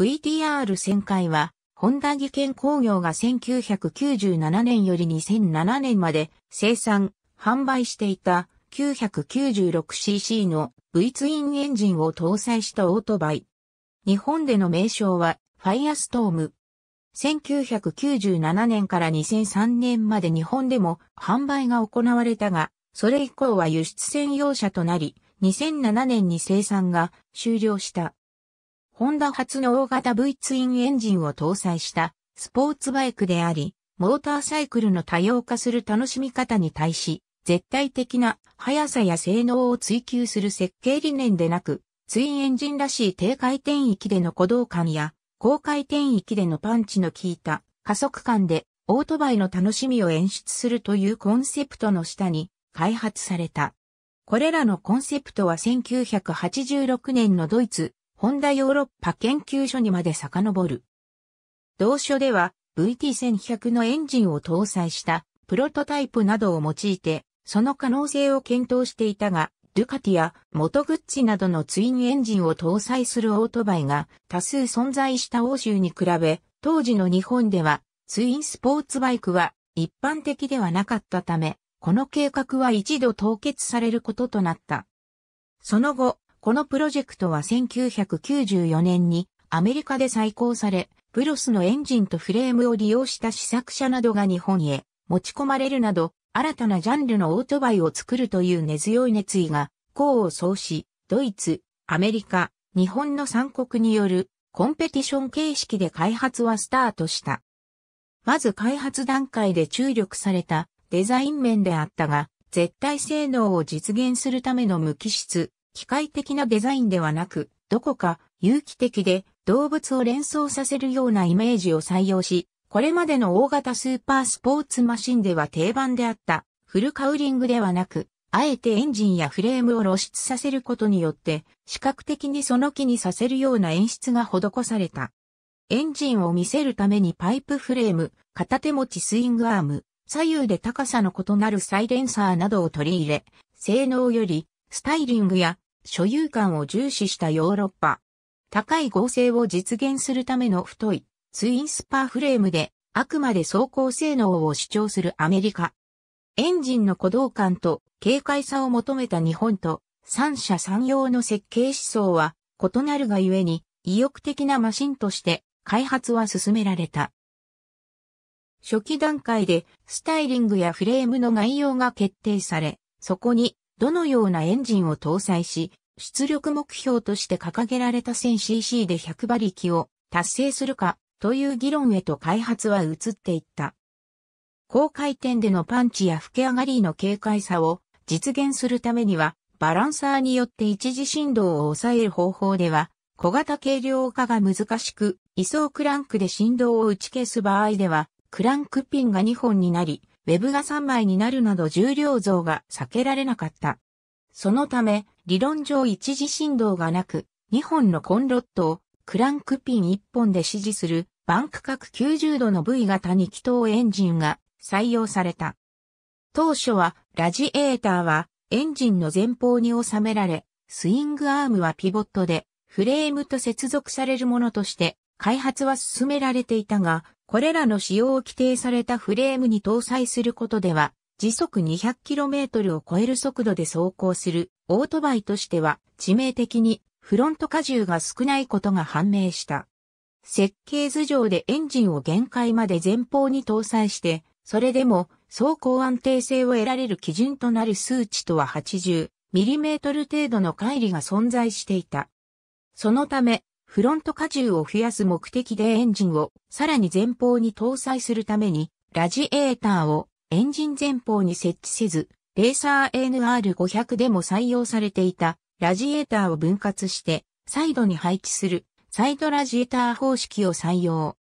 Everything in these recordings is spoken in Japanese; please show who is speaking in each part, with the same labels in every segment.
Speaker 1: VTR 旋回は、本田技研工業が1997年より2007年まで生産、販売していた 996cc の V ツインエンジンを搭載したオートバイ。日本での名称はファイアストーム。1997年から2003年まで日本でも販売が行われたが、それ以降は輸出専用車となり、2007年に生産が終了した。ホンダ初の大型 V ツインエンジンを搭載したスポーツバイクであり、モーターサイクルの多様化する楽しみ方に対し、絶対的な速さや性能を追求する設計理念でなく、ツインエンジンらしい低回転域での鼓動感や、高回転域でのパンチの効いた加速感でオートバイの楽しみを演出するというコンセプトの下に開発された。これらのコンセプトは1986年のドイツホンダヨーロッパ研究所にまで遡る。同書では VT1100 のエンジンを搭載したプロトタイプなどを用いて、その可能性を検討していたが、ドゥカティやモトグッチなどのツインエンジンを搭載するオートバイが多数存在した欧州に比べ、当時の日本ではツインスポーツバイクは一般的ではなかったため、この計画は一度凍結されることとなった。その後、このプロジェクトは1994年にアメリカで再興され、プロスのエンジンとフレームを利用した試作車などが日本へ持ち込まれるなど、新たなジャンルのオートバイを作るという根強い熱意が、功を奏し、ドイツ、アメリカ、日本の三国によるコンペティション形式で開発はスタートした。まず開発段階で注力されたデザイン面であったが、絶対性能を実現するための無機質、機械的なデザインではなく、どこか有機的で動物を連想させるようなイメージを採用し、これまでの大型スーパースポーツマシンでは定番であったフルカウリングではなく、あえてエンジンやフレームを露出させることによって、視覚的にその気にさせるような演出が施された。エンジンを見せるためにパイプフレーム、片手持ちスイングアーム、左右で高さの異なるサイレンサーなどを取り入れ、性能より、スタイリングや所有感を重視したヨーロッパ。高い合成を実現するための太いツインスパーフレームであくまで走行性能を主張するアメリカ。エンジンの鼓動感と軽快さを求めた日本と三者三様の設計思想は異なるがゆえに意欲的なマシンとして開発は進められた。初期段階でスタイリングやフレームの概要が決定され、そこにどのようなエンジンを搭載し、出力目標として掲げられた 1000cc で100馬力を達成するかという議論へと開発は移っていった。高回転でのパンチや吹け上がりの軽快さを実現するためには、バランサーによって一時振動を抑える方法では、小型軽量化が難しく、位相クランクで振動を打ち消す場合では、クランクピンが2本になり、ウェブが3枚になるなど重量増が避けられなかった。そのため、理論上一次振動がなく、2本のコンロットをクランクピン1本で支持するバンク角90度の V 型2気筒エンジンが採用された。当初はラジエーターはエンジンの前方に収められ、スイングアームはピボットでフレームと接続されるものとして開発は進められていたが、これらの仕様を規定されたフレームに搭載することでは、時速 200km を超える速度で走行するオートバイとしては致命的にフロント荷重が少ないことが判明した。設計図上でエンジンを限界まで前方に搭載して、それでも走行安定性を得られる基準となる数値とは 80mm 程度の乖離が存在していた。そのため、フロント荷重を増やす目的でエンジンをさらに前方に搭載するために、ラジエーターをエンジン前方に設置せず、レーサー n r 5 0 0でも採用されていたラジエーターを分割して、サイドに配置するサイドラジエーター方式を採用。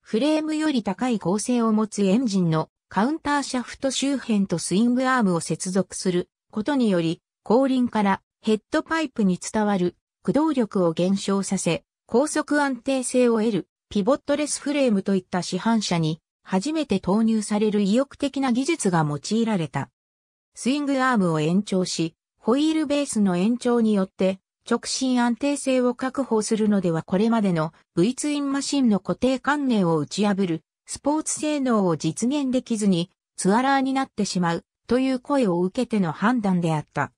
Speaker 1: フレームより高い構成を持つエンジンのカウンターシャフト周辺とスイングアームを接続することにより、後輪からヘッドパイプに伝わる駆動力を減少させ、高速安定性を得る、ピボットレスフレームといった市販車に、初めて投入される意欲的な技術が用いられた。スイングアームを延長し、ホイールベースの延長によって、直進安定性を確保するのではこれまでの V ツインマシンの固定観念を打ち破る、スポーツ性能を実現できずに、ツアラーになってしまう、という声を受けての判断であった。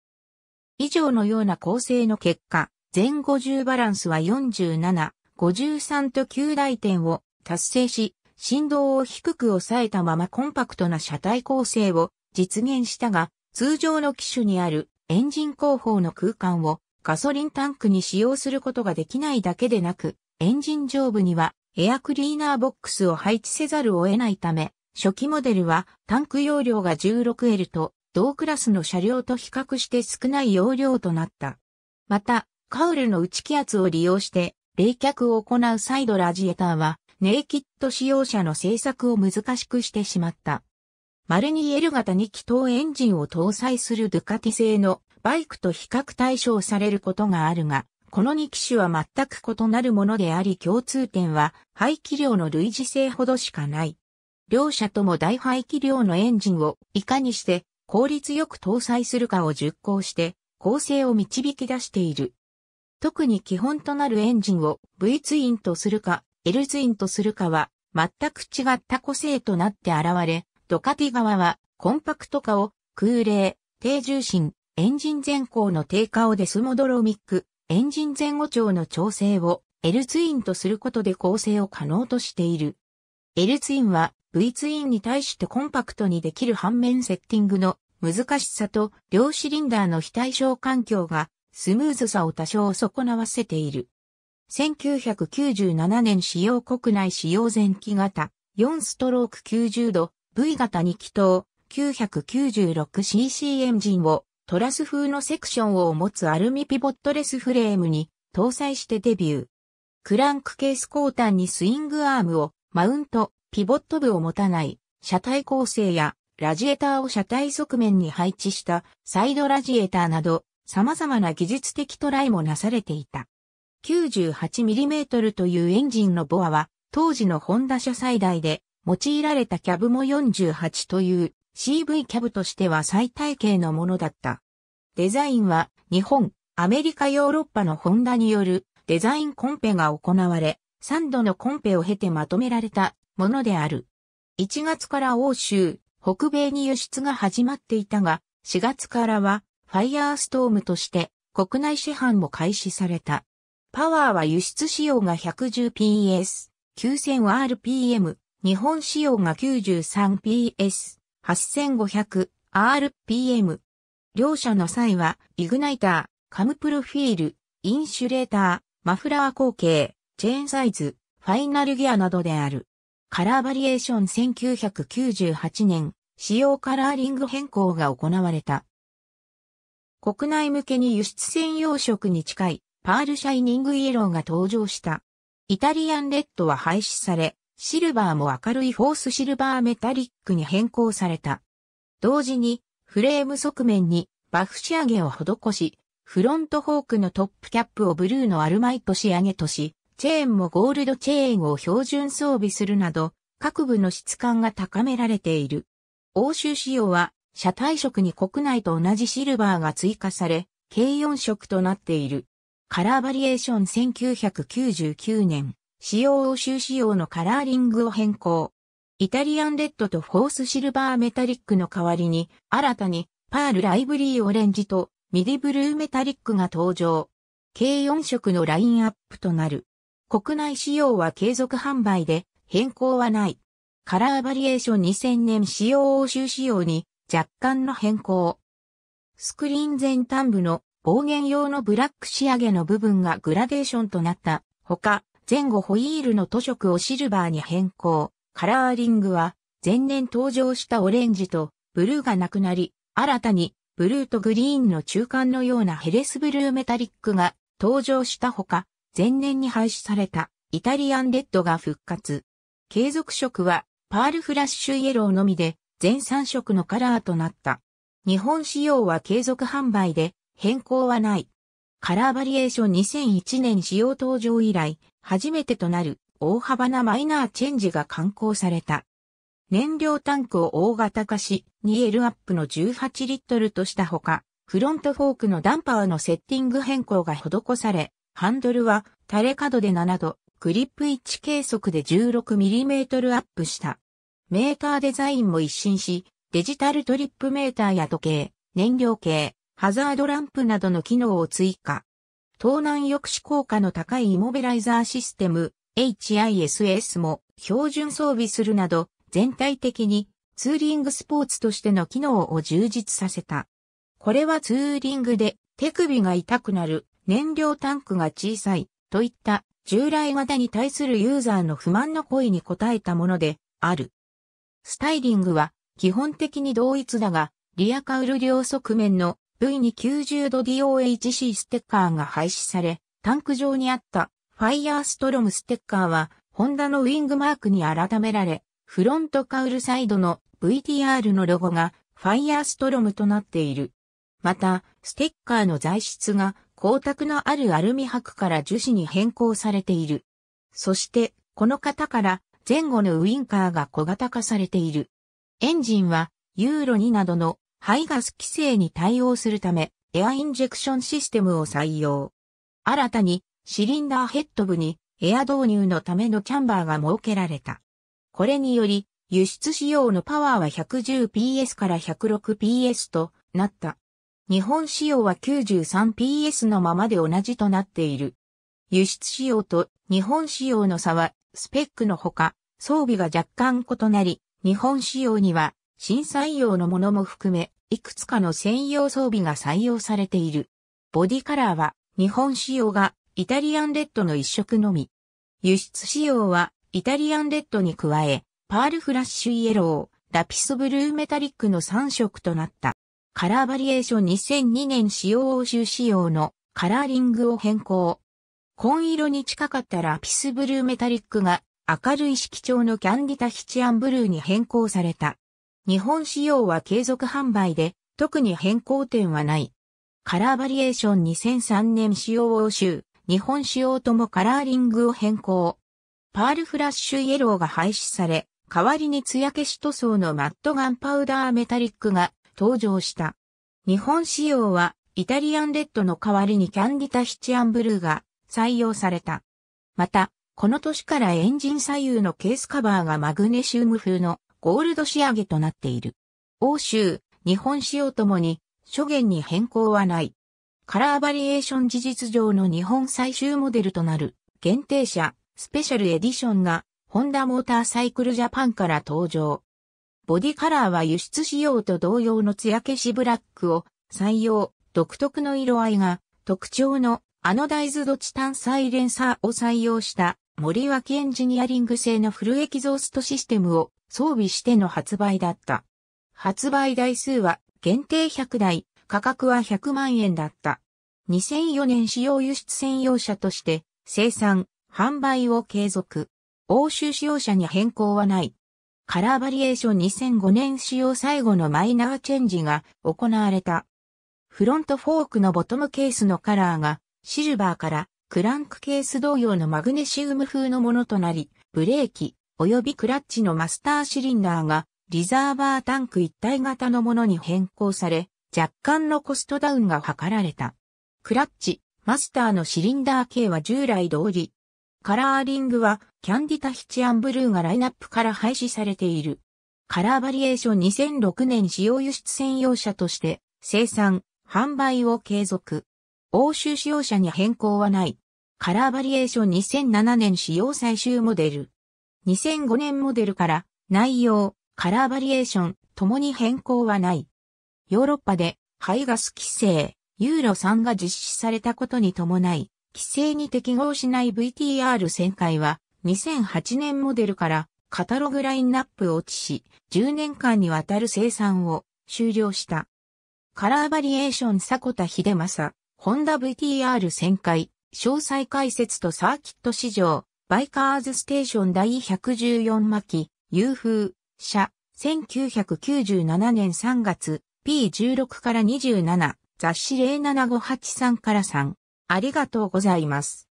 Speaker 1: 以上のような構成の結果、全50バランスは47、53と9大点を達成し、振動を低く抑えたままコンパクトな車体構成を実現したが、通常の機種にあるエンジン後方の空間をガソリンタンクに使用することができないだけでなく、エンジン上部にはエアクリーナーボックスを配置せざるを得ないため、初期モデルはタンク容量が 16L と同クラスの車両と比較して少ない容量となった。また、カウルの内気圧を利用して冷却を行うサイドラジエーターは、ネイキッド使用者の製作を難しくしてしまった。マルニエル型2気筒エンジンを搭載するドゥカティ製のバイクと比較対象されることがあるが、この2機種は全く異なるものであり共通点は排気量の類似性ほどしかない。両者とも大排気量のエンジンをいかにして効率よく搭載するかを熟考して構成を導き出している。特に基本となるエンジンを V ツインとするか L ツインとするかは全く違った個性となって現れ、ドカティ側はコンパクト化を空冷、低重心、エンジン前後の低下をデスモドロミック、エンジン前後長の調整を L ツインとすることで構成を可能としている。L ツインは V ツインに対してコンパクトにできる反面セッティングの難しさと両シリンダーの非対称環境がスムーズさを多少損なわせている。1997年使用国内使用前期型、4ストローク90度、V 型2気筒、996cc エンジンをトラス風のセクションを持つアルミピボットレスフレームに搭載してデビュー。クランクケース後端にスイングアームをマウント、ピボット部を持たない車体構成やラジエーターを車体側面に配置したサイドラジエーターなど様々な技術的トライもなされていた。98mm というエンジンのボアは、当時のホンダ車最大で、用いられたキャブも48という CV キャブとしては最大型のものだった。デザインは日本、アメリカヨーロッパのホンダによるデザインコンペが行われ、3度のコンペを経てまとめられたものである。1月から欧州、北米に輸出が始まっていたが、4月からはファイヤーストームとして国内市販も開始された。パワーは輸出仕様が 110PS、9000rpm、日本仕様が 93PS、8500rpm。両者の際は、イグナイター、カムプロフィール、インシュレーター、マフラー後継、チェーンサイズ、ファイナルギアなどである。カラーバリエーション1998年、仕様カラーリング変更が行われた。国内向けに輸出専用色に近いパールシャイニングイエローが登場した。イタリアンレッドは廃止され、シルバーも明るいフォースシルバーメタリックに変更された。同時に、フレーム側面にバフ仕上げを施し、フロントフォークのトップキャップをブルーのアルマイト仕上げとし、チェーンもゴールドチェーンを標準装備するなど、各部の質感が高められている。欧州仕様は車体色に国内と同じシルバーが追加され、計4色となっている。カラーバリエーション1999年、使用欧州仕様のカラーリングを変更。イタリアンレッドとフォースシルバーメタリックの代わりに、新たにパールライブリーオレンジとミディブルーメタリックが登場。計4色のラインアップとなる。国内仕様は継続販売で変更はない。カラーバリエーション2000年使用欧州仕様に若干の変更。スクリーン全端部の暴言用のブラック仕上げの部分がグラデーションとなったほか、前後ホイールの塗色をシルバーに変更。カラーリングは前年登場したオレンジとブルーがなくなり、新たにブルーとグリーンの中間のようなヘレスブルーメタリックが登場したほか、前年に廃止されたイタリアンレッドが復活。継続色はパールフラッシュイエローのみで全3色のカラーとなった。日本仕様は継続販売で変更はない。カラーバリエーション2001年仕様登場以来、初めてとなる大幅なマイナーチェンジが刊行された。燃料タンクを大型化し、2L アップの18リットルとしたほか、フロントフォークのダンパーのセッティング変更が施され、ハンドルは垂れ角で7度、グリップ位置計測で 16mm アップした。メーターデザインも一新し、デジタルトリップメーターや時計、燃料計、ハザードランプなどの機能を追加。盗難抑止効果の高いイモベライザーシステム、HISS も標準装備するなど、全体的にツーリングスポーツとしての機能を充実させた。これはツーリングで手首が痛くなる、燃料タンクが小さい、といった従来型に対するユーザーの不満の声に応えたものである。スタイリングは基本的に同一だが、リアカウル両側面の V に9 0度 d o h c ステッカーが廃止され、タンク上にあったファイヤーストロムステッカーは、ホンダのウィングマークに改められ、フロントカウルサイドの VTR のロゴがファイヤーストロムとなっている。また、ステッカーの材質が光沢のあるアルミ箔から樹脂に変更されている。そして、この型から前後のウインカーが小型化されている。エンジンはユーロ2などの排ガス規制に対応するため、エアインジェクションシステムを採用。新たにシリンダーヘッド部にエア導入のためのチャンバーが設けられた。これにより、輸出仕様のパワーは 110PS から 106PS となった。日本仕様は 93PS のままで同じとなっている。輸出仕様と日本仕様の差はスペックのほか、装備が若干異なり、日本仕様には、新採用のものも含め、いくつかの専用装備が採用されている。ボディカラーは、日本仕様が、イタリアンレッドの一色のみ。輸出仕様は、イタリアンレッドに加え、パールフラッシュイエロー、ラピスブルーメタリックの3色となった。カラーバリエーション2002年使用欧州仕様のカラーリングを変更。紺色に近かったラピスブルーメタリックが明るい色調のキャンディタヒチアンブルーに変更された。日本仕様は継続販売で、特に変更点はない。カラーバリエーション2003年仕様欧州、日本仕様ともカラーリングを変更。パールフラッシュイエローが廃止され、代わりに艶消し塗装のマットガンパウダーメタリックが登場した。日本仕様はイタリアンレッドの代わりにキャンディタヒチアンブルーが採用された。また、この年からエンジン左右のケースカバーがマグネシウム風のゴールド仕上げとなっている。欧州、日本仕様ともに、初言に変更はない。カラーバリエーション事実上の日本最終モデルとなる限定車スペシャルエディションがホンダモーターサイクルジャパンから登場。ボディカラーは輸出仕様と同様の艶消しブラックを採用、独特の色合いが特徴のアノダイズドチタンサイレンサーを採用した森脇エンジニアリング製のフルエキゾーストシステムを装備しての発売だった。発売台数は限定100台、価格は100万円だった。2004年使用輸出専用車として生産、販売を継続。欧州使用車に変更はない。カラーバリエーション2005年使用最後のマイナーチェンジが行われた。フロントフォークのボトムケースのカラーがシルバーからクランクケース同様のマグネシウム風のものとなり、ブレーキ及びクラッチのマスターシリンダーがリザーバータンク一体型のものに変更され、若干のコストダウンが図られた。クラッチ、マスターのシリンダー系は従来通り。カラーリングはキャンディタヒチアンブルーがラインナップから廃止されている。カラーバリエーション2006年使用輸出専用車として生産、販売を継続。欧州使用車に変更はない。カラーバリエーション2007年使用最終モデル。2005年モデルから内容、カラーバリエーションともに変更はない。ヨーロッパで排ガス規制、ユーロ3が実施されたことに伴い、規制に適合しない VTR 旋回は2008年モデルからカタログラインナップを落ちし、10年間にわたる生産を終了した。カラーバリエーション迫田秀正。ホンダ VTR 旋回、詳細解説とサーキット市場、バイカーズステーション第114巻、優風、車、1997年3月、P16 から27、雑誌07583から3。ありがとうございます。